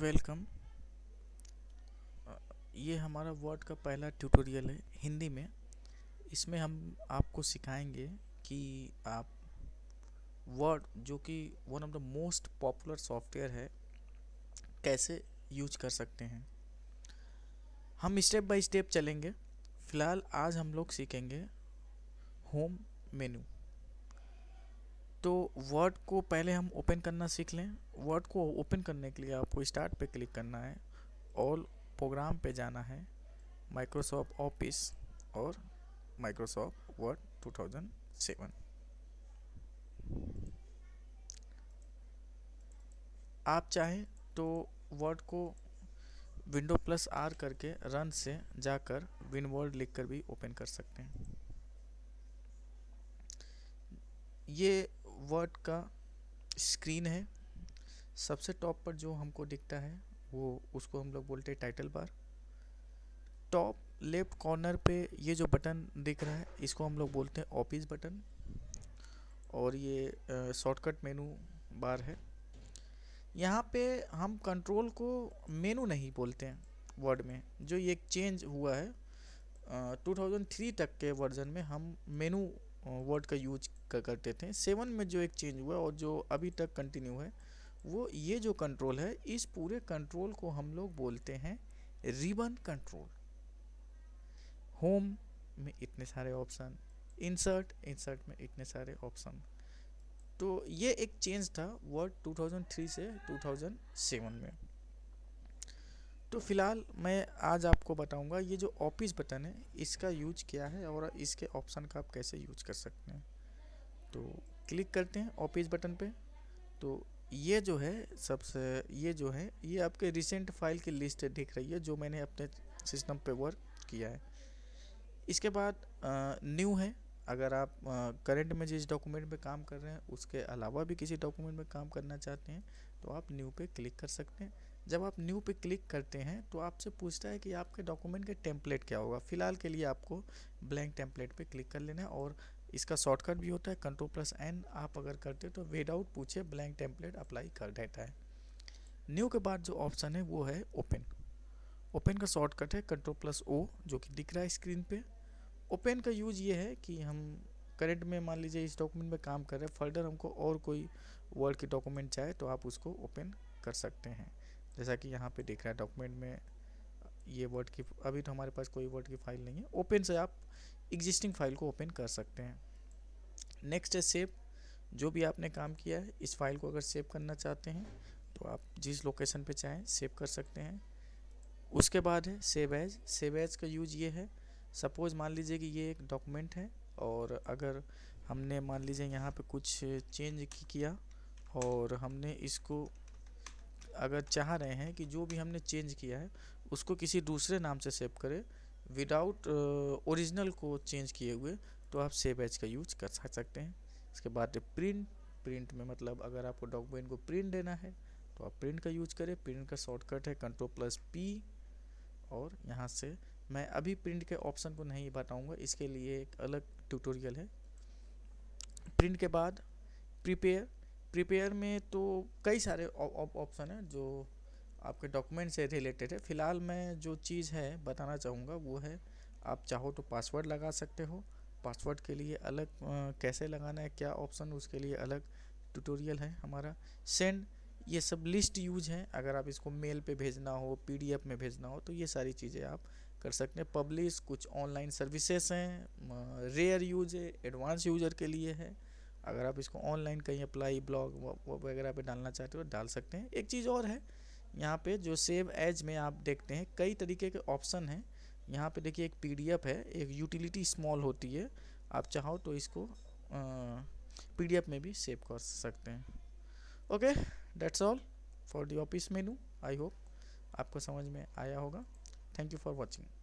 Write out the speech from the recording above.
welcome ये हमारा word का पहला ट्यूटोरियल है हिंदी में इसमें हम आपको सिखाएंगे कि आप वर्ड जो कि one of the most popular software है कैसे यूज कर सकते हैं हम स्टेप बाय स्टेप चलेंगे फ़िलहाल आज हम लोग सीखेंगे होम मेनू तो वर्ड को पहले हम ओपन करना सीख लें वर्ड को ओपन करने के लिए आपको स्टार्ट पे क्लिक करना है ऑल प्रोग्राम पे जाना है माइक्रोसॉफ्ट ऑफिस और माइक्रोसॉफ्ट वर्ड 2007 आप चाहें तो वर्ड को विंडो प्लस आर करके रन से जाकर विन वर्ल्ड लिख कर भी ओपन कर सकते हैं ये वर्ड का स्क्रीन है सबसे टॉप पर जो हमको दिखता है वो उसको हम लोग बोलते हैं title bar top left corner पे ये जो बटन दिख रहा है इसको हम लोग बोलते हैं ऑफिस बटन और ये शॉर्टकट मेनू बार है यहाँ पे हम कंट्रोल को मेनू नहीं बोलते हैं वर्ड में जो ये चेंज हुआ है uh, 2003 तक के वर्जन में हम मेनू वर्ड का यूज करते थे सेवन में जो एक चेंज हुआ और जो अभी तक कंटिन्यू है वो ये जो कंट्रोल है इस पूरे कंट्रोल को हम लोग बोलते हैं रिबन कंट्रोल होम में इतने सारे ऑप्शन इंसर्ट इंसर्ट में इतने सारे ऑप्शन तो ये एक चेंज था वर्ड 2003 से 2007 में तो फ़िलहाल मैं आज आपको बताऊंगा ये जो ऑफिस बटन है इसका यूज क्या है और इसके ऑप्शन का आप कैसे यूज कर सकते हैं तो क्लिक करते हैं ऑफिस बटन पे तो ये जो है सबसे ये जो है ये आपके रिसेंट फाइल की लिस्ट दिख रही है जो मैंने अपने सिस्टम पे वर्क किया है इसके बाद न्यू है अगर आप करेंट में जिस डॉक्यूमेंट पे काम कर रहे हैं उसके अलावा भी किसी डॉक्यूमेंट में काम करना चाहते हैं तो आप न्यू पे क्लिक कर सकते हैं जब आप न्यू पे क्लिक करते हैं तो आपसे पूछता है कि आपके डॉक्यूमेंट के टेम्पलेट क्या होगा फ़िलहाल के लिए आपको ब्लैंक टेम्पलेट पे क्लिक कर लेना है और इसका शॉर्टकट भी होता है कंट्रोल प्लस एन आप अगर करते तो वेड आउट पूछे ब्लैंक टेम्पलेट अप्लाई कर देता है न्यू के बाद जो ऑप्शन है वो है ओपन ओपन का शॉर्टकट है कंट्रोल प्लस ओ जो कि दिख रहा है स्क्रीन पर ओपन का यूज ये है कि हम करेंट में मान लीजिए इस डॉक्यूमेंट में काम कर रहे हैं फर्दर हमको और कोई वर्ड के डॉक्यूमेंट चाहे तो आप उसको ओपन कर सकते हैं जैसा कि यहाँ पे दिख रहा है डॉक्यूमेंट में ये वर्ड की अभी तो हमारे पास कोई वर्ड की फाइल नहीं है ओपन से आप एग्जिस्टिंग फाइल को ओपन कर सकते हैं नेक्स्ट है सेव जो भी आपने काम किया है इस फाइल को अगर सेव करना चाहते हैं तो आप जिस लोकेशन पे चाहें सेव कर सकते हैं उसके बाद है सेव एज सेव एज का यूज ये है सपोज़ मान लीजिए कि ये एक डॉक्यूमेंट है और अगर हमने मान लीजिए यहाँ पे कुछ चेंज किया और हमने इसको अगर चाह रहे हैं कि जो भी हमने चेंज किया है उसको किसी दूसरे नाम से सेव करें विदाउट ओरिजिनल को चेंज किए हुए तो आप सेव एज का यूज कर सकते हैं इसके बाद प्रिंट प्रिंट में मतलब अगर आपको डॉक्यूमेंट को प्रिंट देना है तो आप प्रिंट का यूज करें प्रिंट का शॉर्टकट है कंट्रोल प्लस पी और यहाँ से मैं अभी प्रिंट के ऑप्शन को नहीं बताऊँगा इसके लिए एक अलग ट्यूटोरियल है प्रिंट के बाद प्रिपेयर प्रिपेयर में तो कई सारे ऑप्शन हैं जो आपके डॉक्यूमेंट से रिलेटेड है फ़िलहाल मैं जो चीज़ है बताना चाहूँगा वो है आप चाहो तो पासवर्ड लगा सकते हो पासवर्ड के लिए अलग आ, कैसे लगाना है क्या ऑप्शन उसके लिए अलग ट्यूटोरियल है हमारा सेंड ये सब लिस्ट यूज है अगर आप इसको मेल पे भेजना हो पीडीएफ में भेजना हो तो ये सारी चीज़ें आप कर सकते हैं पब्लिश कुछ ऑनलाइन सर्विसेज हैं रेयर यूज है एडवांस यूजर के लिए है अगर आप इसको ऑनलाइन कहीं अप्लाई ब्लॉग वगैरह पे डालना चाहते हो डाल सकते हैं एक चीज़ और है यहाँ पे जो सेव एज में आप देखते हैं कई तरीके के ऑप्शन हैं यहाँ पे देखिए एक पीडीएफ है एक यूटिलिटी स्मॉल होती है आप चाहो तो इसको पीडीएफ में भी सेव कर सकते हैं okay that's all for the office menu I hope आपको समझ में आया होगा थैंक यू फॉर वॉचिंग